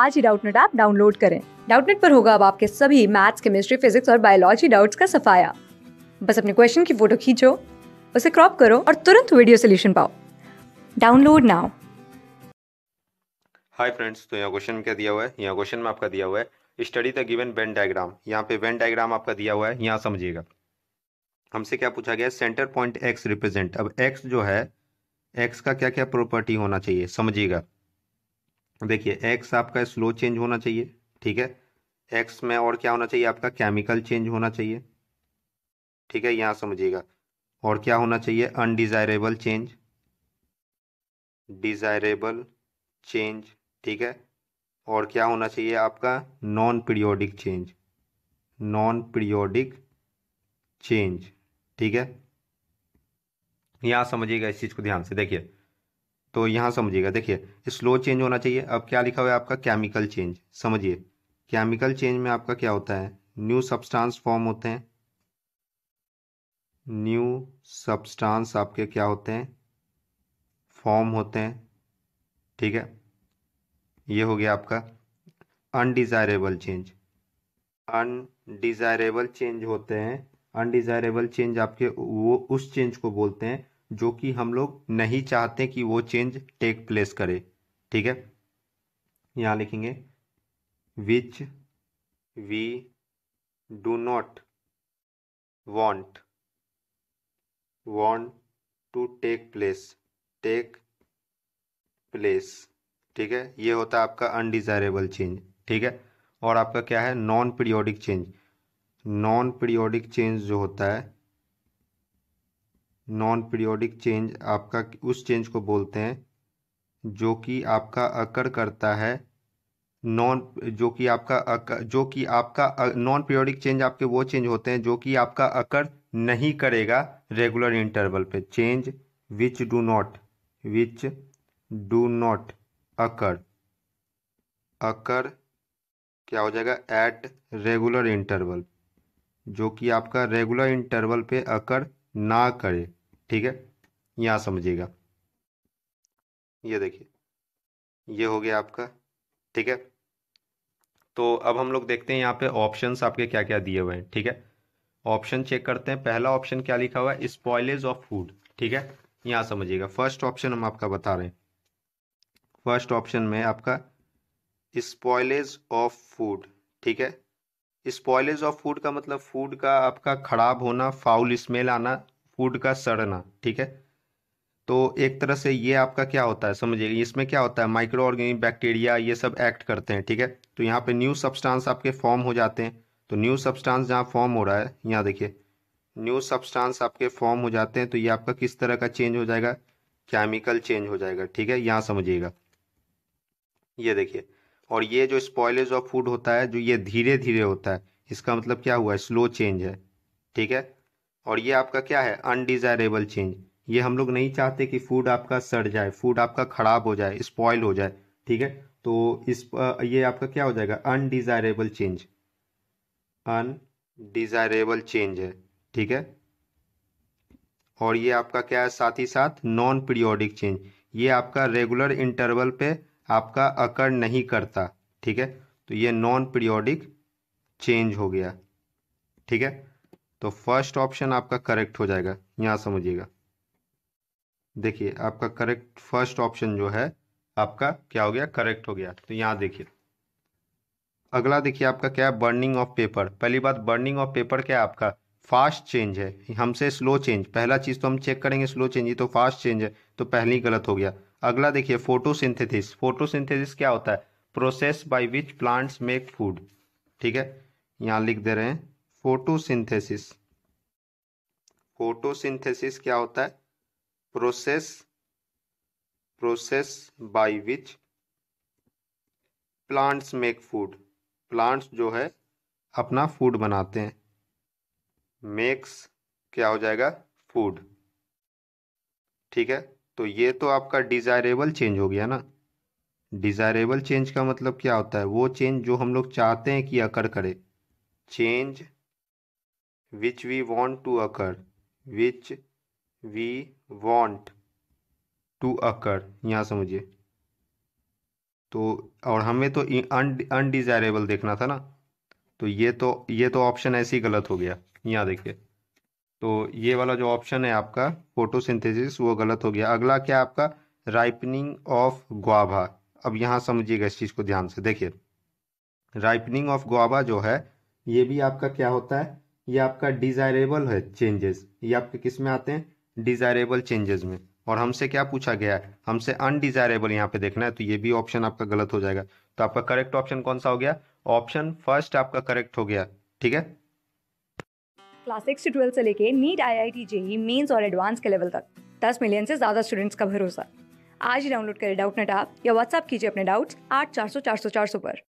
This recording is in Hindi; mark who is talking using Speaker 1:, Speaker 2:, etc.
Speaker 1: आज ही डाउटनेट ऐप डाउनलोड करें डाउटनेट पर होगा अब आपके सभी मैथ्स केमिस्ट्री फिजिक्स और बायोलॉजी डाउट्स का सफाया बस अपने क्वेश्चन की फोटो खींचो उसे क्रॉप करो और तुरंत वीडियो सोल्यूशन पाओ डाउनलोड नाउ हाय फ्रेंड्स तो यहाँ क्वेश्चन क्या दिया हुआ है यहाँ क्वेश्चन में आपका दिया हुआ है study the given Venn diagram यहाँ पे वेन डायग्राम आपका दिया हुआ है यहाँ समझिएगा हमसे क्या पूछा गया सेंटर पॉइंट एक्स रिप्रेजेंट अब एक्स जो है एक्स का क्या क्या प्रॉपर्टी होना चाहिए समझिएगा देखिए एक्स आपका स्लो चेंज होना चाहिए ठीक है एक्स में और क्या होना चाहिए आपका केमिकल चेंज होना चाहिए ठीक है यहां समझिएगा और क्या होना चाहिए अनडिजायरेबल चेंज डिजायरेबल चेंज ठीक है और क्या होना चाहिए आपका non periodic change non periodic change ठीक है यहां समझिएगा इस चीज़ को ध्यान से देखिए तो यहाँ समझिएगा देखिए स्लो चेंज होना चाहिए अब क्या लिखा हुआ है आपका केमिकल चेंज समझिए केमिकल चेंज में आपका क्या होता है न्यू सब्सटेंस फॉर्म होते हैं न्यू सब्सटेंस आपके क्या होते हैं फॉर्म होते हैं ठीक है ये हो गया आपका अनडिजायरेबल चेंज अनडिजायरेबल चेंज होते हैं अनडिजायरेबल चेंज आपके वो उस चेंज को बोलते हैं जो कि हम लोग नहीं चाहते कि वो चेंज टेक प्लेस करे ठीक है यहाँ लिखेंगे which we do not want want to take place take place ठीक है ये होता है आपका अनडिजायरेबल चेंज ठीक है और आपका क्या है non periodic change non periodic change जो होता है नॉन पीरियोडिक चेंज आपका उस चेंज को बोलते हैं जो कि आपका अकर करता है नॉन जो कि आपका अकर जो कि आपका नॉन पीरियोडिक चेंज आपके वो चेंज होते हैं जो कि आपका अकर नहीं करेगा रेगुलर इंटरवल पे change which do not which do not occur occur क्या हो जाएगा एट रेगुलर इंटरवल जो कि आपका रेगुलर इंटरवल पे अकर ना करे ठीक है यहाँ समझिएगा ये देखिए ये हो गया आपका ठीक है तो अब हम लोग देखते हैं यहाँ पे ऑप्शंस आपके क्या क्या दिए हुए हैं ठीक है ऑप्शन चेक करते हैं पहला ऑप्शन क्या लिखा हुआ है स्पॉयलेज ऑफ फूड ठीक है यहाँ समझिएगा फर्स्ट ऑप्शन हम आपका बता रहे हैं फर्स्ट ऑप्शन में आपका स्पॉयलेज ऑफ फूड ठीक है स्पॉयलेज ऑफ फूड का मतलब फूड का आपका खराब होना फाउल स्मेल आना फूड का सड़ना ठीक है तो एक तरह से ये आपका क्या होता है समझिए इसमें क्या होता है माइक्रो ऑर्गेनिक बैक्टीरिया ये सब एक्ट करते हैं ठीक है तो यहाँ पे न्यू सब्सटेंस आपके फॉर्म हो जाते हैं तो न्यू सब्सटेंस जहाँ फॉर्म हो रहा है यहाँ देखिए न्यू सब्सटेंस आपके फॉर्म हो जाते हैं तो ये आपका किस तरह का चेंज हो जाएगा केमिकल चेंज हो जाएगा ठीक है यहाँ समझिएगा ये देखिए और ये जो स्पॉयलेज ऑफ फूड होता है जो ये धीरे धीरे होता है इसका मतलब क्या हुआ है स्लो चेंज है ठीक है और ये आपका क्या है अनडिज़ायरेबल चेंज ये हम लोग नहीं चाहते कि फूड आपका सड़ जाए फूड आपका ख़राब हो जाए स्पॉयल हो जाए ठीक है तो इस ये आपका क्या हो जाएगा अनडिज़ायरेबल चेंज अनडिज़ायरेबल चेंज है ठीक है और ये आपका क्या है साथ ही साथ नॉन पीरियोडिक चेंज ये आपका रेगुलर इंटरवल पे आपका अकर नहीं करता ठीक है तो ये नॉन पीरियोडिक चेंज हो गया ठीक है तो फर्स्ट ऑप्शन आपका करेक्ट हो जाएगा यहाँ समझिएगा देखिए आपका करेक्ट फर्स्ट ऑप्शन जो है आपका क्या हो गया करेक्ट हो गया तो यहाँ देखिए अगला देखिए आपका क्या है बर्निंग ऑफ पेपर पहली बात बर्निंग ऑफ पेपर क्या है आपका फास्ट चेंज है हमसे स्लो चेंज पहला चीज़ तो हम चेक करेंगे स्लो चेंज ये तो फास्ट चेंज है तो पहली गलत हो गया अगला देखिए फोटोसिंथेसिस फोटोसिंथेसिस क्या होता है process by which plants make food ठीक है यहाँ लिख दे रहे हैं फोटोसिंथेसिस फोटोसिंथेसिस क्या होता है process process by which plants make food plants जो है अपना फूड बनाते हैं मेक्स क्या हो जाएगा फूड ठीक है तो ये तो आपका डिज़ायरेबल चेंज हो गया ना डिज़ायरेबल चेंज का मतलब क्या होता है वो चेंज जो हम लोग चाहते हैं कि अकर करे change which we want to occur which we want to occur यहाँ समझिए तो और हमें तो अनडिजायरेबल देखना था ना तो ये तो ये तो ऑप्शन ऐसे ही गलत हो गया यहाँ देखिए तो ये वाला जो ऑप्शन है आपका फोटोसिंथेसिस वो गलत हो गया अगला क्या आपका राइपनिंग ऑफ ग्वाभा अब यहाँ समझिएगा इस चीज़ को ध्यान से देखिए राइपनिंग ऑफ ग्वाबा जो है ये भी आपका क्या होता है ये आपका डिज़ायरेबल है चेंजेस ये आपके किस में आते हैं डिज़ायरेबल चेंजेस में और हमसे क्या पूछा गया है हमसे अनडिज़ायरेबल यहाँ पे देखना है तो ये भी ऑप्शन आपका गलत हो जाएगा तो आपका करेक्ट ऑप्शन कौन सा हो गया ऑप्शन फर्स्ट आपका करेक्ट हो गया ठीक है क्लास सिक्स से ट्वेल्थ से लेके NEET I I T JEE Mains और एडवांस के लेवल तक दस मिलियन से ज़्यादा स्टूडेंट्स का भरोसा आज ही डाउनलोड करें डाउट नेट आप या व्हाट्सअप कीजिए अपने डाउट्स आठ चार सौ चार सौ चार सौ पर